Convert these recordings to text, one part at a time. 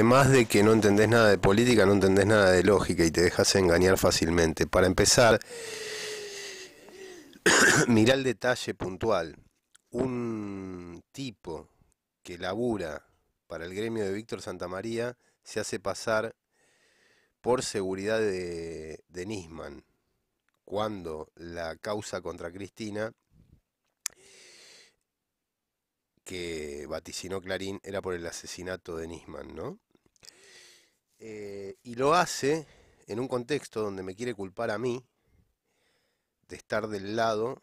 Además de que no entendés nada de política, no entendés nada de lógica y te dejas engañar fácilmente. Para empezar, mirá el detalle puntual. Un tipo que labura para el gremio de Víctor Santamaría se hace pasar por seguridad de, de Nisman cuando la causa contra Cristina que vaticinó Clarín era por el asesinato de Nisman, ¿no? Eh, y lo hace en un contexto donde me quiere culpar a mí de estar del lado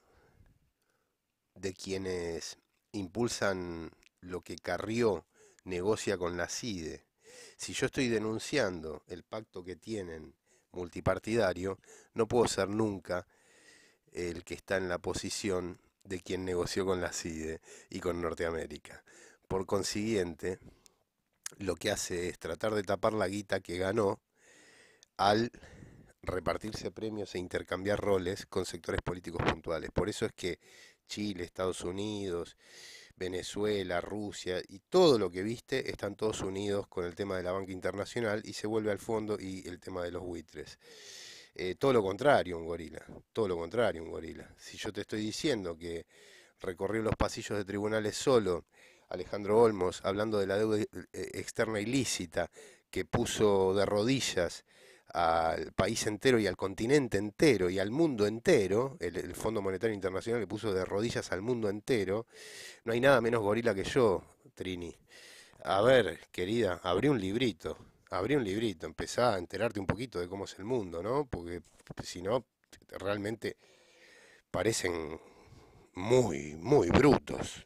de quienes impulsan lo que Carrió negocia con la CIDE. Si yo estoy denunciando el pacto que tienen multipartidario, no puedo ser nunca el que está en la posición de quien negoció con la CIDE y con Norteamérica. Por consiguiente, lo que hace es tratar de tapar la guita que ganó al repartirse premios e intercambiar roles con sectores políticos puntuales. Por eso es que Chile, Estados Unidos, Venezuela, Rusia y todo lo que viste están todos unidos con el tema de la banca internacional y se vuelve al fondo y el tema de los buitres. Eh, todo lo contrario, un gorila. Todo lo contrario, un gorila. Si yo te estoy diciendo que recorrió los pasillos de tribunales solo Alejandro Olmos, hablando de la deuda eh, externa ilícita que puso de rodillas al país entero y al continente entero y al mundo entero, el, FMI Fondo Monetario Internacional puso de rodillas al mundo entero, no hay nada menos gorila que yo, Trini. A ver, querida, abrí un librito, abrí un librito, empezá a enterarte un poquito de cómo es el mundo, ¿no? Porque si no, realmente parecen muy, muy brutos.